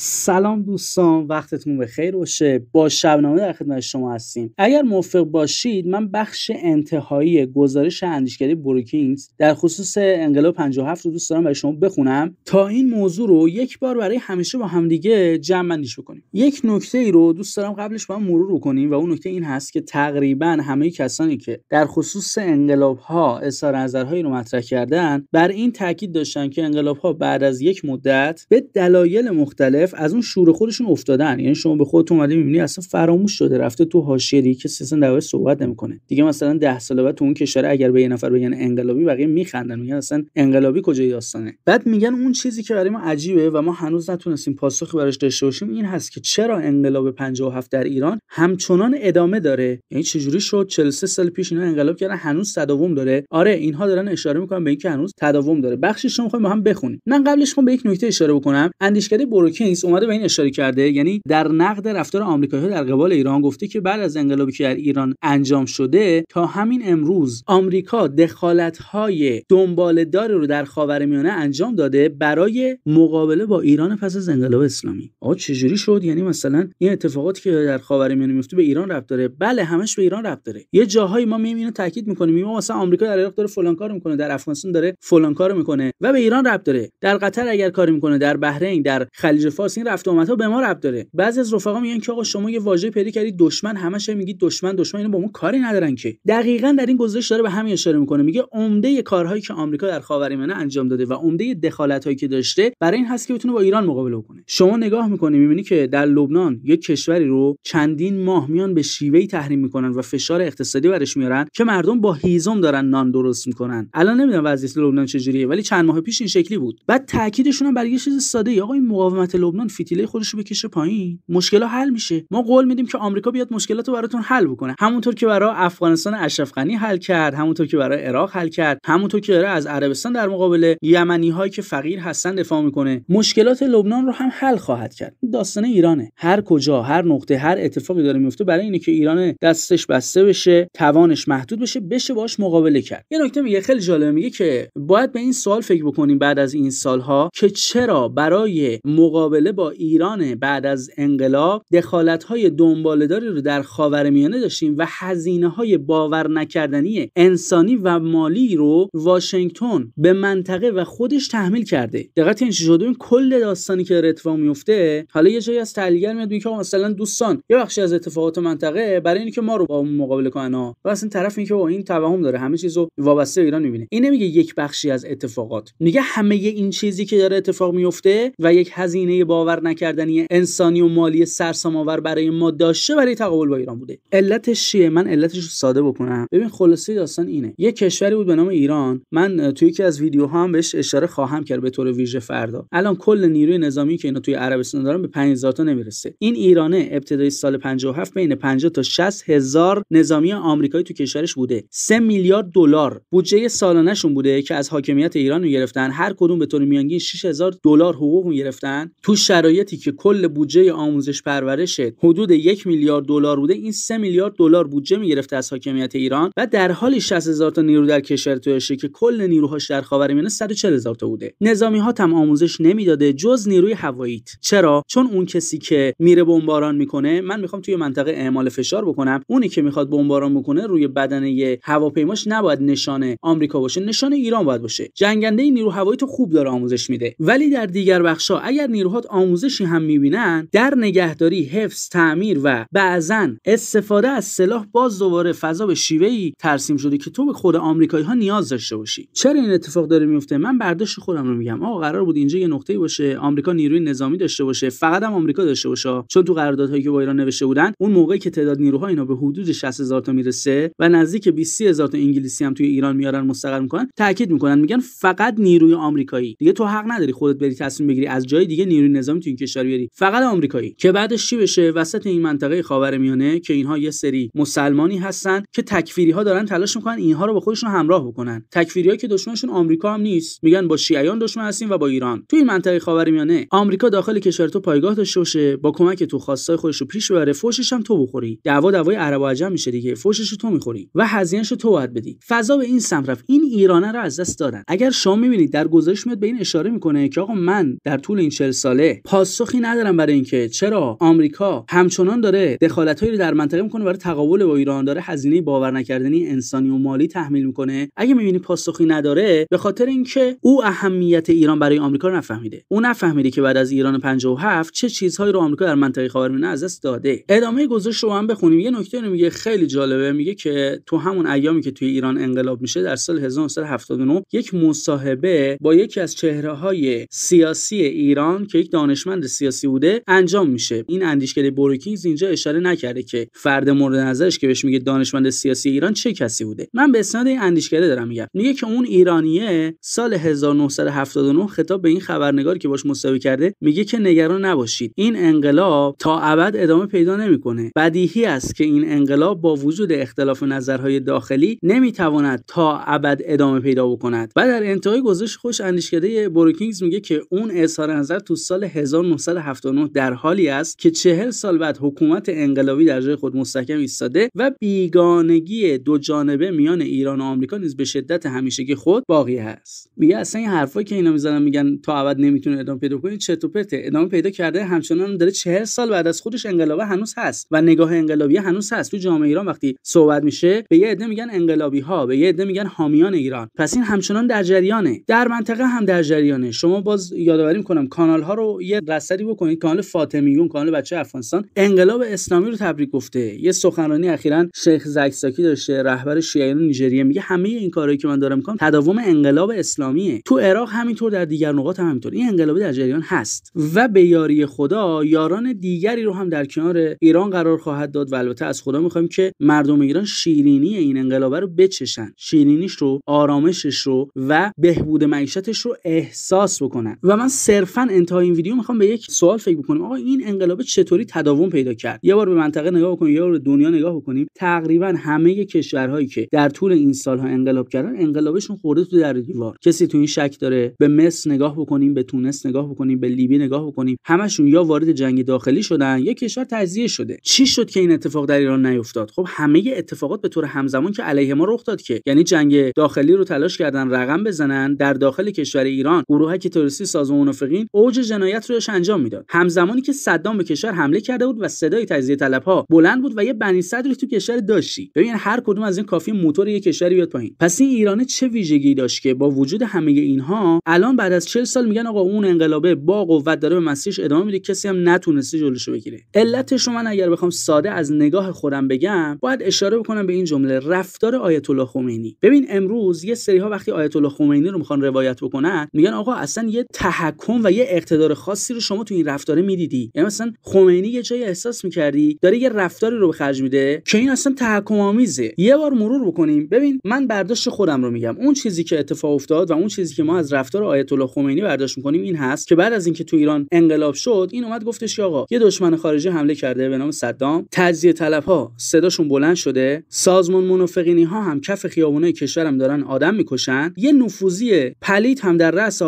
سلام دوستان وقتتون به باشه با شبنامه در خدمت شما هستیم اگر موفق باشید من بخش انتهایی گزارش اندیشکده بروکینگز در خصوص انقلاب 57 رو دوست دارم برای شما بخونم تا این موضوع رو یک بار برای همیشه با همدیگه جمع بندیش بکنیم یک نکته ای رو دوست دارم قبلش با هم مرور بکنیم و اون نکته این هست که تقریبا همه کسانی که در خصوص انقلاب ها نظرهایی رو مطرح کردن بر این تاکید داشتن که انقلاب ها بعد از یک مدت به دلایل مختلف از اون شور خودشون افتادن یعنی شما به خودت اومدی میبینی اصلا فراموش شده رفته تو دیگه که سیستم در صحبت نمیکنه دیگه مثلا 10 سال بعد تو اون کشور اگر به یه نفر بگن انقلابی بقیه میخندن میگن اصلا انقلابی کجای داستانه بعد میگن اون چیزی که برای ما عجیبه و ما هنوز نتونستیم پاسخی براش داشته باشیم این هست که چرا انقلاب 57 در ایران همچنان ادامه داره یعنی چجوری شد 43 سال پیش اینا انقلاب کردن هنوز تداوم داره آره اینها دارن اشاره میکنن به اینکه هنوز تداوم داره بخشش رو میخوایم با هم بخونیم من قبلش میخوام به یک نکته اشاره بکنم اندیشکده بروکین کینز اومده به این اشاره کرده یعنی در نقد رفتار آمریکایی‌ها در قبال ایران گفته که بعد از انقلابی که در ایران انجام شده تا همین امروز آمریکا دخالت‌های دنباله‌دار رو در خاورمیانه انجام داده برای مقابله با ایران پس از انقلاب اسلامی آ چجوری شد یعنی مثلا این اتفاقاتی که در خاورمیانه میفته به ایران ربط داره بله همش به ایران ربط داره یه جاهایی ما میایم اینو تاکید میکنیم ما مثلا آمریکا در عراق داره فلان کار میکنه در افغانستان داره فلان کار میکنه و به ایران ربط داره در قطر اگر کار میکنه در بحرین در خلیج فارسی این رفت آمدها به ما ربط داره بعضی از رفقا میگن که آقا شما یه واژه پیدا کردی دشمن همش میگید دشمن دشمن اینو با ما کاری ندارن که دقیقا در این گزارش داره به همین اشاره میکنه میگه عمده کارهایی که آمریکا در خاورمیانه انجام داده و عمده دخالت هایی که داشته برای این هست که بتونه با ایران مقابله کنه شما نگاه میکنی میبینی که در لبنان یک کشوری رو چندین ماه میان به شیوهی تحریم میکنن و فشار اقتصادی برش میارن که مردم با هیزم دارن نان درست میکنن الان نمیدونم وضعیت لبنان چجوریه ولی چند ماه پیش این شکلی بود بعد تاکیدشون هم یه چیز ساده ای آقا این مقاومت لبنان فتیله خودش رو بکشه پایین مشکل حل میشه ما قول میدیم که آمریکا بیاد مشکلات رو براتون حل بکنه همونطور که برای افغانستان اشرف غنی حل کرد همونطور که برای عراق حل کرد همونطور که داره از عربستان در مقابل یمنی هایی که فقیر هستن دفاع میکنه مشکلات لبنان رو هم حل خواهد کرد داستان ایرانه هر کجا هر نقطه هر اتفاقی داره میفته برای اینه که ایران دستش بسته بشه توانش محدود بشه بشه باش مقابله کرد یه نکته میگه خیلی جالبه میگه که باید به این سوال فکر بکنیم بعد از این سالها که چرا برای مقابله با ایران بعد از انقلاب دخالت‌های دنبالهداری رو در خاورمیانه داشتیم و هزینه های باور نکردنی انسانی و مالی رو واشنگتن به منطقه و خودش تحمیل کرده دقت این شده این کل داستانی که اتفاق میفته حالا یه جایی از تحلیلگر میاد میگه مثلا دوستان یه بخشی از اتفاقات منطقه برای اینکه ما رو با اون مقابله کنن ها و اصلا طرف با این توهم داره همه چیز رو وابسته ایران میبینه این نمیگه یک بخشی از اتفاقات میگه همه این چیزی که داره اتفاق میفته و یک هزینه باور نکردنی انسانی و مالی سرسام آور برای ما داشته برای تقابل با ایران بوده علتش چیه من علتش رو ساده بکنم ببین خلاصه داستان اینه یه کشوری بود به نام ایران من توی یکی از ویدیوها هم بهش اشاره خواهم کرد به طور ویژه فردا الان کل نیروی نظامی که اینا توی عربستان دارن به 5000 تا نمیرسه این ایرانه ابتدای سال 57 بین 50 تا 60 هزار نظامی آمریکایی تو کشورش بوده 3 میلیارد دلار بودجه سالانهشون بوده که از حاکمیت ایران رو گرفتن هر کدوم به طور میانگین 6000 دلار حقوق میگرفتن تو شرایطی که کل بودجه آموزش پرورش حدود یک میلیارد دلار بوده این سه میلیارد دلار بودجه میگرفته از حاکمیت ایران و در حالی 60 هزار تا نیرو در کشور توشه که کل نیروهاش در خاورمیانه 140 هزار تا بوده نظامی ها هم آموزش نمیداده جز نیروی هواییت چرا چون اون کسی که میره بمباران میکنه من میخوام توی منطقه اعمال فشار بکنم اونی که میخواد بمباران بکنه روی بدنه هواپیماش نباید نشانه آمریکا باشه نشانه ایران باید باشه جنگنده نیرو هوایی تو خوب داره آموزش میده ولی در دیگر بخشا اگر نیروهات آموزشی هم میبینن در نگهداری حفظ تعمیر و بعضا استفاده از سلاح باز دوباره فضا به شیوهی ترسیم شده که تو به خود آمریکایی ها نیاز داشته باشی چرا این اتفاق داره میفته من برداشت خودم رو میگم آقا قرار بود اینجا یه نقطه باشه آمریکا نیروی نظامی داشته باشه فقط هم آمریکا داشته باشه چون تو قراردادهایی که با ایران نوشته بودن اون موقعی که تعداد نیروها اینا به حدود 60 هزار تا میرسه و نزدیک 20 هزار تا انگلیسی هم توی ایران میارن مستقر میکنن تاکید میکنن میگن فقط نیروی آمریکایی دیگه تو حق نداری خودت بری تصمیم بگیری از جای دیگه نیروی نظامی تو این کشور بیاری فقط آمریکایی که بعدش چی بشه وسط این منطقه خاورمیانه که اینها یه سری مسلمانی هستن که تکفیری ها دارن تلاش میکنن اینها رو با خودشون همراه بکنن تکفیری ها که دشمنشون آمریکا هم نیست میگن با شیعیان دشمن هستیم و با ایران تو این منطقه خاورمیانه آمریکا داخل کشور تو پایگاه داشته باشه با کمک تو خواستای خودش رو پیش ببره فوشش هم تو بخوری دعوا دعوای عرب و عجم میشه دیگه فوشش تو میخوری و هزینهش تو باید بدی فضا به این سمت رفت این ایرانه رو از دست دادن اگر شما میبینید در گزارش میاد به این اشاره میکنه که آقا من در طول این 40 ساله پاسخی ندارم برای اینکه چرا آمریکا همچنان داره دخالتهایی رو در منطقه میکنه برای تقابل با ایران داره هزینه باور نکردنی انسانی و مالی تحمیل میکنه اگه میبینی پاسخی نداره به خاطر اینکه او اهمیت ایران برای آمریکا رو نفهمیده او نفهمیده که بعد از ایران 57 چه چیزهایی رو آمریکا در منطقه خاورمیانه از دست داده ادامه گزارش رو هم بخونیم یه نکته رو میگه خیلی جالبه میگه که تو همون ایامی که توی ایران انقلاب میشه در سال 1979 یک مصاحبه با یکی از چهره های سیاسی ایران که دانشمند سیاسی بوده انجام میشه این اندیشکده بروکینگز اینجا اشاره نکرده که فرد مورد نظرش که بهش میگه دانشمند سیاسی ایران چه کسی بوده من به اسناد این اندیشکده دارم میگم میگه که اون ایرانیه سال 1979 خطاب به این خبرنگاری که باش مصاحبه کرده میگه که نگران نباشید این انقلاب تا ابد ادامه پیدا نمیکنه بدیهی است که این انقلاب با وجود اختلاف نظرهای داخلی نمیتواند تا ابد ادامه پیدا بکند و در انتهای گزارش خوش اندیشکده بروکینگز میگه که اون اظهار نظر تو سال سال 1979 در حالی است که چهل سال بعد حکومت انقلابی در جای خود مستحکم ایستاده و بیگانگی دو جانبه میان ایران و آمریکا نیز به شدت همیشگی خود باقی هست میگه اصلا این حرفایی که اینا میزنن میگن تا ابد نمیتونه ادامه پیدا کنه چرت و پرته ادامه پیدا کرده همچنان داره چهل سال بعد از خودش انقلاب هنوز هست و نگاه انقلابی هنوز هست تو جامعه ایران وقتی صحبت میشه به یه عده میگن انقلابی ها به یه عده میگن حامیان ایران پس این همچنان در جریانه در منطقه هم در جریانه شما باز یادآوری میکنم کانال ها رو یه رصدی بکنید کانال فاطمیون کانال بچه افغانستان انقلاب اسلامی رو تبریک گفته یه سخنرانی اخیرا شیخ زکساکی داشته رهبر شیعیان نیجریه میگه همه این کارهایی که من دارم میکنم تداوم انقلاب اسلامیه تو عراق همینطور در دیگر نقاط هم همینطور این انقلاب در جریان هست و به یاری خدا یاران دیگری رو هم در کنار ایران قرار خواهد داد و البته از خدا میخوایم که مردم ایران شیرینی این انقلاب رو بچشن شیرینیش رو آرامشش رو و بهبود معیشتش رو احساس بکنن و من صرفا انتهای ویدیو میخوام به یک سوال فکر بکنیم آقا این انقلاب چطوری تداوم پیدا کرد یه بار به منطقه نگاه بکنیم یه بار به دنیا نگاه بکنیم تقریبا همه کشورهایی که در طول این سالها انقلاب کردن انقلابشون خورده تو در دیوار کسی تو این شک داره به مصر نگاه بکنیم به تونس نگاه بکنیم به لیبی نگاه بکنیم همشون یا وارد جنگ داخلی شدن یا کشور تجزیه شده چی شد که این اتفاق در ایران نیفتاد خب همه اتفاقات به طور همزمان که علیه ما رخ داد که یعنی جنگ داخلی رو تلاش کردن رقم بزنن در داخل کشور ایران گروهک تروریستی و منافقین اوج جنایت رو داشت انجام میداد همزمانی که صدام به کشور حمله کرده بود و صدای تجزیه طلبها بلند بود و یه بنی صدر تو کشور داشتی ببین هر کدوم از این کافی موتور یه کشور بیاد پایین پس این ایران چه ویژگی داشت که با وجود همه اینها الان بعد از 40 سال میگن آقا اون انقلابه با قوت داره به مسیرش ادامه میده کسی هم نتونسته جلوشو بگیره علتش رو من اگر بخوام ساده از نگاه خودم بگم باید اشاره بکنم به این جمله رفتار آیت الله خمینی ببین امروز یه سری ها وقتی آیت الله خمینی رو میخوان روایت بکنن میگن آقا اصلا یه تحکم و یه اقتدار خاصی رو شما تو این رفتاره میدیدی یعنی مثلا خمینی یه جایی احساس میکردی داره یه رفتاری رو به خرج میده که این اصلا تحکم آمیزه یه بار مرور بکنیم ببین من برداشت خودم رو میگم اون چیزی که اتفاق افتاد و اون چیزی که ما از رفتار آیت الله خمینی برداشت میکنیم این هست که بعد از اینکه تو ایران انقلاب شد این اومد گفتش آقا یه دشمن خارجی حمله کرده به نام صدام تجزیه طلب ها صداشون بلند شده سازمان منافقینی ها هم کف خیابونه کشورم دارن آدم میکشن یه نفوذی پلید هم در رأس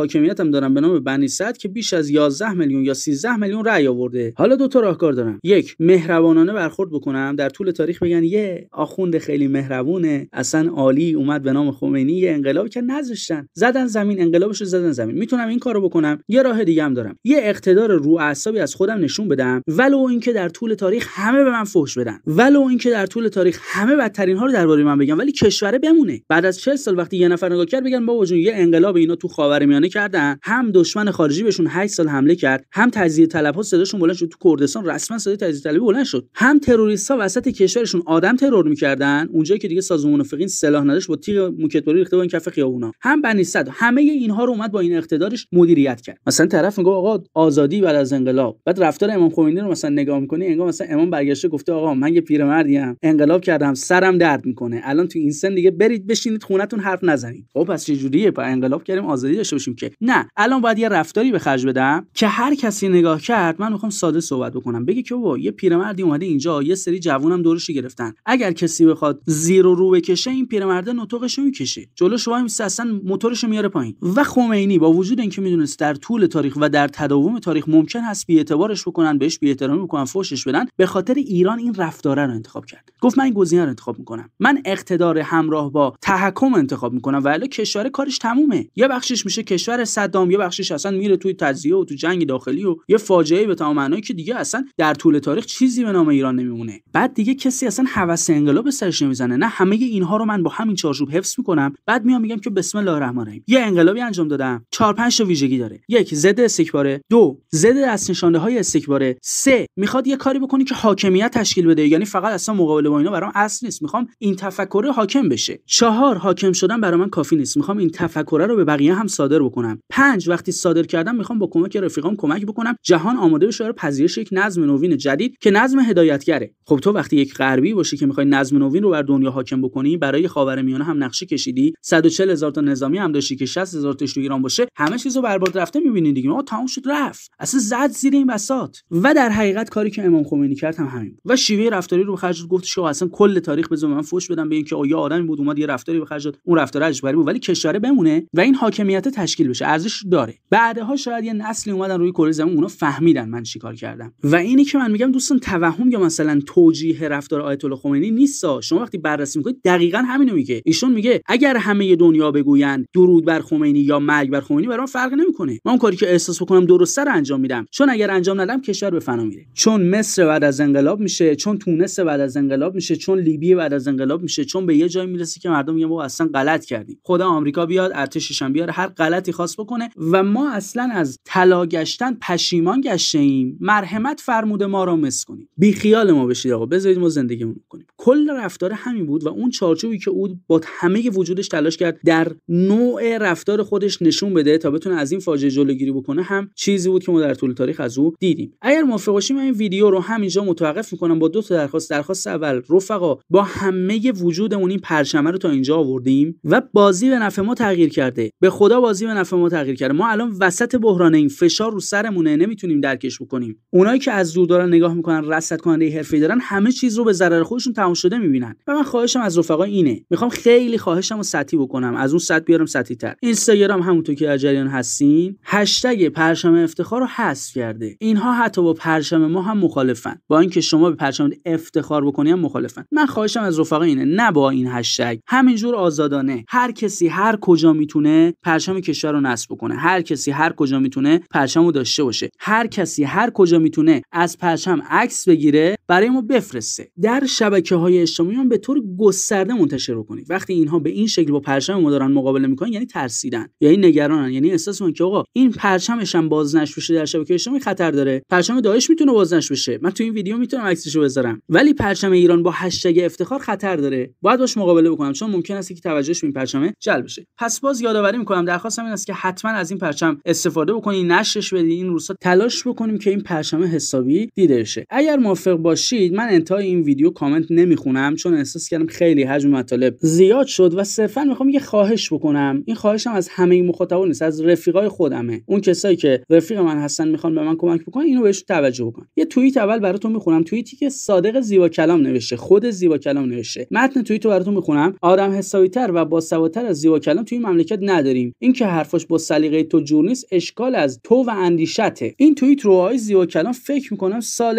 دارن به نام بنی که بیش از 11 میلیون یا 13 میلیون رأی آورده حالا دو تا راهکار دارم یک مهربانانه برخورد بکنم در طول تاریخ بگن یه آخوند خیلی مهربونه اصلا عالی اومد به نام خمینی یه انقلاب که نذاشتن زدن زمین انقلابش رو زدن زمین میتونم این کارو بکنم یه راه دیگه هم دارم یه اقتدار رو اعصابی از خودم نشون بدم ولو اینکه در طول تاریخ همه به من فحش بدن ولو اینکه در طول تاریخ همه بدترین ها رو درباره من بگن ولی کشوره بمونه بعد از 40 سال وقتی یه نفر نگاه کرد بگن بابا وجود یه انقلاب اینا تو خاورمیانه کردن هم دشمن خارجی بهشون 8 سال حمله کرد هم تجزیه ها صداشون بلند شد تو کردستان رسما صدای تجزیه طلبی بلند شد هم تروریست ها وسط کشورشون آدم ترور میکردن اونجایی که دیگه سازمان منافقین سلاح نداشت با تیر موکتبری ریخته بودن کف خیابونا هم بنی صد همه اینها رو اومد با این اقتدارش مدیریت کرد مثلا طرف میگه آقا آزادی بعد از انقلاب بعد رفتار امام خمینی رو مثلا نگاه میکنی انگار مثلا امام برگشته گفته آقا من یه پیرمردی ام انقلاب کردم سرم درد میکنه الان تو این سن دیگه برید بشینید خونتون حرف نزنید خب پس چه جوریه انقلاب کردیم آزادی داشته باشیم که نه الان باید یه رفتاری به خرج بدن که هر کسی نگاه کرد من میخوام ساده صحبت بکنم بگه که بابا یه پیرمردی اومده اینجا یه سری جوونم دورش گرفتن اگر کسی بخواد زیر و رو بکشه این پیرمرد نطقش رو میکشه جلو شما میسه اصلا موتورش میاره پایین و خمینی با وجود اینکه میدونست در طول تاریخ و در تداوم تاریخ ممکن هست بی اعتبارش بکنن بهش بی احترامی بکنن فوشش بدن به خاطر ایران این رفتاره رو انتخاب کرد گفت من این گزینه رو انتخاب میکنم من اقتدار همراه با تحکم انتخاب میکنم و کشور کارش تمومه یه بخشش میشه کشور صدام یه بخشش اصلا میره توی تجزیه و تو جنگ داخلی و یه فاجعه به تمام معنایی که دیگه اصلا در طول تاریخ چیزی به نام ایران نمیمونه بعد دیگه کسی اصلا هوس انقلاب سرش نمیزنه نه همه اینها رو من با همین چارچوب حفظ میکنم بعد میام میگم که بسم الله الرحمن الرحیم یه انقلابی انجام دادم چهار پنج تا ویژگی داره یک ضد استکباره دو ضد دست نشانده های استکباره سه میخواد یه کاری بکنی که حاکمیت تشکیل بده یعنی فقط اصلا مقابله با اینا برام اصل نیست میخوام این تفکر حاکم بشه چهار حاکم شدن برای من کافی نیست میخوام این تفکر رو به بقیه هم صادر بکنم پنج وقتی صادر کردم میخوام با کمک که رفیقام کمک بکنم جهان آماده بشه برای پذیرش یک نظم نوین جدید که نظم هدایتگره خب تو وقتی یک غربی باشی که میخوای نظم نوین رو بر دنیا حاکم بکنی برای خاورمیانه هم نقشه کشیدی 140 هزار تا نظامی هم داشتی که 60 هزار تاش تو ایران باشه همه چیزو برباد رفته میبینی دیگه ما تموم شد رفت اصلا زد زیر این بساط و در حقیقت کاری که امام خمینی کرد هم همین و شیوه رفتاری رو خرج گفت شو اصلا کل تاریخ بزن من فوش بدم به اینکه آیا آدمی بود اومد یه رفتاری به خرج اون رفتار اجباری بود ولی کشاره بمونه و این حاکمیت تشکیل بشه ارزش داره بعدها شاید یه نسل اصلی اومدن روی کره زمین اونا فهمیدن من چیکار کردم و اینی که من میگم دوستان توهم یا مثلا توجیه رفتار آیت الله خمینی نیست شما وقتی بررسی میکنید دقیقا همینو میگه ایشون میگه اگر همه دنیا بگویند درود بر خمینی یا مرگ بر خمینی برام فرق نمیکنه من اون کاری که احساس بکنم درست سر انجام میدم چون اگر انجام ندم کشور به فنا میره چون مصر بعد از انقلاب میشه چون تونس بعد از انقلاب میشه چون لیبی بعد از انقلاب میشه چون به یه جایی میرسه که مردم میگن بابا اصلا غلط کردیم خدا آمریکا بیاد ارتشش بیاره هر غلطی خاص بکنه و ما اصلا از بلا گشتن پشیمان گشته ایم مرحمت فرموده ما را مس کنیم بی خیال ما بشید آقا بذارید ما زندگیمون کنیم کل رفتار همین بود و اون چارچوبی که او با همه وجودش تلاش کرد در نوع رفتار خودش نشون بده تا بتونه از این فاجعه جلوگیری بکنه هم چیزی بود که ما در طول تاریخ از او دیدیم اگر موافق باشیم این ویدیو رو همینجا متوقف میکنم با دو تا درخواست درخواست اول رفقا با همه وجودمون این پرچمه رو تا اینجا آوردیم و بازی به نفع ما تغییر کرده به خدا بازی به نفع ما تغییر کرده ما الان وسط بحران این فشار رو سرمونه نمیتونیم درکش بکنیم اونایی که از دور دارن نگاه میکنن رصد کننده حرفه دارن همه چیز رو به ضرر خودشون تمام شده میبینن و من خواهشم از رفقا اینه میخوام خیلی خواهشم رو سطحی بکنم از اون سطح بیارم سطحی تر اینستاگرام همونطور که اجریان جریان هستین هشتگ پرچم افتخار رو حذف کرده اینها حتی با پرچم ما هم مخالفن با اینکه شما به پرچم افتخار بکنی هم مخالفن من خواهشم از رفقا اینه نه با این هشتگ همینجور آزادانه هر کسی هر کجا میتونه پرچم کشور رو نصب بکنه هر کسی هر کجا میتونه پرچم رو داشته باشه هر کسی هر کجا میتونه از پرچم عکس بگیره برای ما بفرسته در شبکه های اجتماعی هم به طور گسترده منتشر کنید وقتی اینها به این شکل با پرچم ما دارن مقابله میکنن یعنی ترسیدن یا یعنی نگرانن یعنی احساس میکنن که آقا این پرچمش هم بازنش بشه در شبکه اجتماعی خطر داره پرچم داعش میتونه بازنش بشه من تو این ویدیو میتونم رو بذارم ولی پرچم ایران با هشتگ افتخار خطر داره باید باش مقابله بکنم چون ممکن است که توجهش به این پرچمه جلب بشه پس باز یادآوری میکنم درخواستم این است که حتما از این پرچم استفاده بکنید نشرش بدی این روزها تلاش بکنیم که این پرچم حسابی دیده شه اگر موافق باشید من انتهای این ویدیو کامنت نمیخونم چون احساس کردم خیلی حجم مطالب زیاد شد و صرفا میخوام یه خواهش بکنم این خواهشم از همه مخاطبان نیست از رفیقای خودمه اون کسایی که رفیق من هستن میخوان به من کمک بکنن اینو بهش توجه بکن یه توییت اول براتون میخونم توییتی که صادق زیبا کلام نوشته خود زیبا کلام نوشته متن توییتو براتون میخونم آدم تر و با از زیبا کلام توی مملکت نداریم اینکه حرفش با سلیقه تو جور اشکال از تو و اندیشته این توییت رو آقای زیو کلام فکر میکنم سال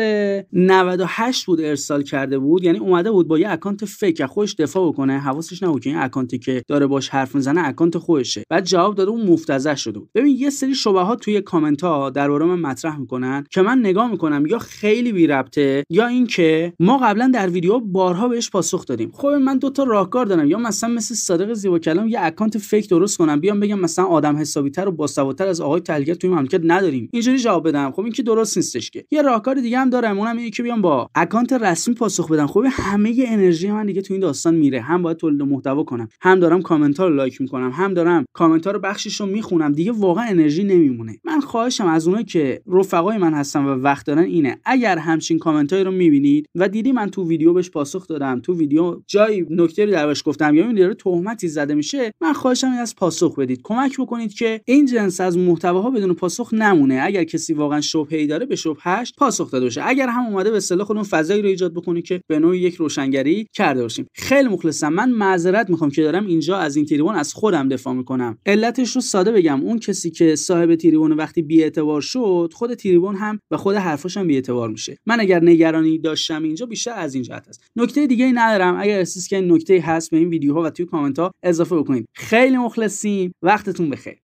98 بود ارسال کرده بود یعنی اومده بود با یه اکانت فیک خودش دفاع بکنه حواسش نبود که این اکانتی که داره باش حرف میزنه اکانت خودشه بعد جواب داده اون مفتزه شده بود ببین یه سری شبهات ها توی کامنت ها درباره من مطرح میکنن که من نگاه میکنم یا خیلی بی ربطه یا اینکه ما قبلا در ویدیو بارها بهش پاسخ دادیم خب من دوتا راهکار دارم یا مثلا مثل صادق زیبا کلام یه اکانت فیک درست کنم بیام بگم مثلا آدم حسابی تر و باسوادتر از آقای تلگر توی داریم نداریم اینجوری جواب بدم خب این که درست نیستش که یه راهکار دیگه هم دارم اونم اینه که بیام با اکانت رسمی پاسخ بدم خب همه انرژی من دیگه تو این داستان میره هم باید تولید محتوا کنم هم دارم کامنت ها رو لایک میکنم هم دارم کامنت ها رو بخشش رو میخونم دیگه واقعا انرژی نمیمونه من خواهشم از اونایی که رفقای من هستن و وقت دارن اینه اگر همچین کامنت رو میبینید و دیدی من تو ویدیو بهش پاسخ دادم تو ویدیو جای نکته رو دروش گفتم یا این داره تهمتی زده میشه من خواهشم این از پاسخ بدید کمک بکنید که این جنس از محتواها بدون پاسخ نمونه اگر کسی واقعا شبهه داره به هشت پاسخ داده باشه اگر هم اومده به اصطلاح خودمون فضایی رو ایجاد بکنه که به نوعی یک روشنگری کرده باشیم خیلی مخلصم من معذرت میخوام که دارم اینجا از این تریبون از خودم دفاع میکنم علتش رو ساده بگم اون کسی که صاحب تریبون وقتی بی‌اعتبار شد خود تریبون هم و خود حرفاش هم بی‌اعتبار میشه من اگر نگرانی داشتم اینجا بیشتر از این جهت هست نکته دیگه ای ندارم اگر احساس که نکته هست به این ویدیوها و توی کامنت ها اضافه بکنید خیلی مخلصیم وقتتون بخیر